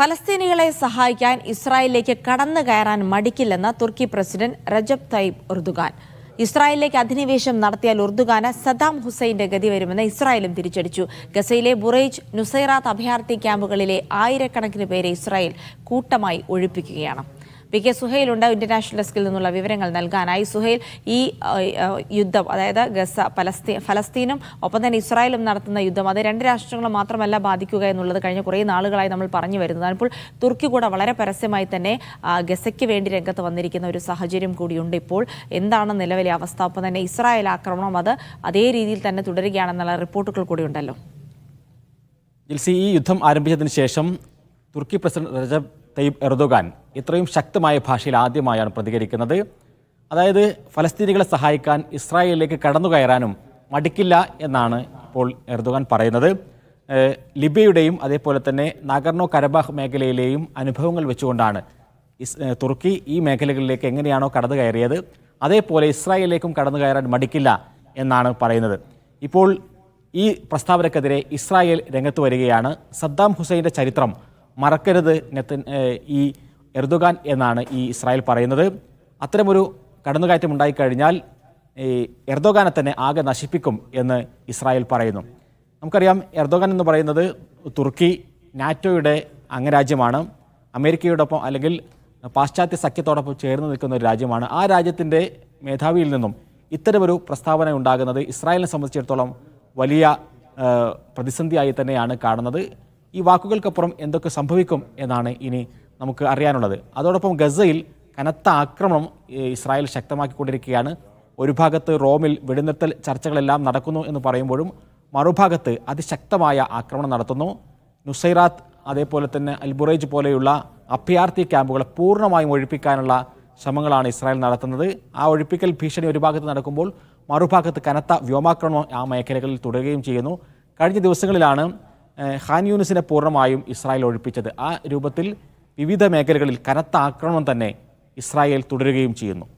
ഫലസ്തീനികളെ സഹായിക്കാൻ ഇസ്രായേലിലേക്ക് കടന്നു കയറാൻ മടിക്കില്ലെന്ന് തുർക്കി പ്രസിഡന്റ് റജബ് തയ്യബ് ഉർദുഗാൻ ഇസ്രായേലിലേക്ക് അധിനിവേശം നടത്തിയാൽ ഉർദുഗാന് സദാം ഹുസൈന്റെ ഗതി വരുമെന്ന് ഇസ്രായേലും തിരിച്ചടിച്ചു ഗസയിലെ ബുറൈജ് നുസൈറാത്ത് അഭയാർത്ഥി ക്യാമ്പുകളിലെ ആയിരക്കണക്കിന് പേരെ ഇസ്രായേൽ കൂട്ടമായി ഒഴിപ്പിക്കുകയാണ് വി കെ സുഹൈൽ ഉണ്ട് ഇന്റർനാഷണൽ ഡെസ്കിൽ നിന്നുള്ള വിവരങ്ങൾ നൽകാനായി സുഹൈൽ ഈ യുദ്ധം അതായത് ഗസ ഫലസ്തീൻ ഫലസ്തീനും ഒപ്പം തന്നെ ഇസ്രായേലും നടത്തുന്ന യുദ്ധം അത് രണ്ട് രാഷ്ട്രങ്ങളെ മാത്രമല്ല ബാധിക്കുക എന്നുള്ളത് കഴിഞ്ഞ കുറേ നാളുകളായി നമ്മൾ പറഞ്ഞു വരുന്നത് അപ്പോൾ തുർക്കി കൂടെ വളരെ പരസ്യമായി തന്നെ ഗസയ്ക്ക് വേണ്ടി രംഗത്ത് വന്നിരിക്കുന്ന ഒരു സാഹചര്യം കൂടിയുണ്ട് ഇപ്പോൾ എന്താണ് നിലവിലെ അവസ്ഥ ഒപ്പം തന്നെ ഇസ്രായേൽ ആക്രമണം അത് അതേ രീതിയിൽ തന്നെ തുടരുകയാണെന്നുള്ള റിപ്പോർട്ടുകൾ കൂടി ഉണ്ടല്ലോ ഈ യുദ്ധം ആരംഭിച്ചതിന് ശേഷം തുർക്കി പ്രസിഡന്റ് റജബ് തയ്യബ് എർദോഗാൻ ഇത്രയും ശക്തമായ ഭാഷയിൽ ആദ്യമായാണ് പ്രതികരിക്കുന്നത് അതായത് ഫലസ്തീനികളെ സഹായിക്കാൻ ഇസ്രായേലിലേക്ക് കടന്നു കയറാനും മടിക്കില്ല എന്നാണ് ഇപ്പോൾ എർദോഗാൻ പറയുന്നത് ലിബിയയുടെയും അതേപോലെ തന്നെ നഗർണോ കരബാഹ് മേഖലയിലെയും അനുഭവങ്ങൾ വെച്ചുകൊണ്ടാണ് തുർക്കി ഈ മേഖലകളിലേക്ക് എങ്ങനെയാണോ കടന്നു കയറിയത് അതേപോലെ ഇസ്രായേലിലേക്കും കടന്നു കയറാൻ മടിക്കില്ല എന്നാണ് പറയുന്നത് ഇപ്പോൾ ഈ പ്രസ്താവനക്കെതിരെ ഇസ്രായേൽ രംഗത്ത് വരികയാണ് സദ്ദാം ഹുസൈൻ്റെ ചരിത്രം മറക്കരുത് ഈ എർദുഗാൻ എന്നാണ് ഈ ഇസ്രായേൽ പറയുന്നത് അത്തരമൊരു കടന്നുകയറ്റം ഉണ്ടായിക്കഴിഞ്ഞാൽ ഈ എർദോഗാനെ തന്നെ ആകെ നശിപ്പിക്കും എന്ന് ഇസ്രായേൽ പറയുന്നു നമുക്കറിയാം എർദോഗാൻ എന്ന് പറയുന്നത് തുർക്കി നാറ്റോയുടെ അംഗരാജ്യമാണ് അമേരിക്കയോടൊപ്പം അല്ലെങ്കിൽ പാശ്ചാത്യ സഖ്യത്തോടൊപ്പം ചേർന്ന് നിൽക്കുന്ന ഒരു രാജ്യമാണ് ആ രാജ്യത്തിൻ്റെ മേധാവിയിൽ നിന്നും ഇത്തരമൊരു പ്രസ്താവന ഉണ്ടാകുന്നത് ഇസ്രായേലിനെ സംബന്ധിച്ചിടത്തോളം വലിയ പ്രതിസന്ധിയായി തന്നെയാണ് കാണുന്നത് ഈ വാക്കുകൾക്കപ്പുറം എന്തൊക്കെ സംഭവിക്കും എന്നാണ് ഇനി നമുക്ക് അറിയാനുള്ളത് അതോടൊപ്പം ഗസയിൽ കനത്ത ആക്രമണം ഇസ്രായേൽ ശക്തമാക്കിക്കൊണ്ടിരിക്കുകയാണ് ഒരു ഭാഗത്ത് റോമിൽ വെടിനിർത്തൽ ചർച്ചകളെല്ലാം നടക്കുന്നു എന്ന് പറയുമ്പോഴും മറുഭാഗത്ത് അതിശക്തമായ ആക്രമണം നടത്തുന്നു നുസൈറാത്ത് അതേപോലെ തന്നെ അൽബുറേജ് പോലെയുള്ള അഭയാർത്ഥി ക്യാമ്പുകളെ പൂർണ്ണമായും ഒഴിപ്പിക്കാനുള്ള ശ്രമങ്ങളാണ് ഇസ്രായേൽ നടത്തുന്നത് ആ ഒഴിപ്പിക്കൽ ഭീഷണി ഒരു ഭാഗത്ത് നടക്കുമ്പോൾ മറുഭാഗത്ത് കനത്ത വ്യോമാക്രമണം ആ മേഖലകളിൽ തുടരുകയും ചെയ്യുന്നു കഴിഞ്ഞ ദിവസങ്ങളിലാണ് ഹാൻ യൂണിസിനെ പൂർണ്ണമായും ഇസ്രായേൽ ഒഴിപ്പിച്ചത് ആ രൂപത്തിൽ വിവിധ മേഖലകളിൽ കനത്ത ആക്രമണം തന്നെ ഇസ്രായേൽ തുടരുകയും ചെയ്യുന്നു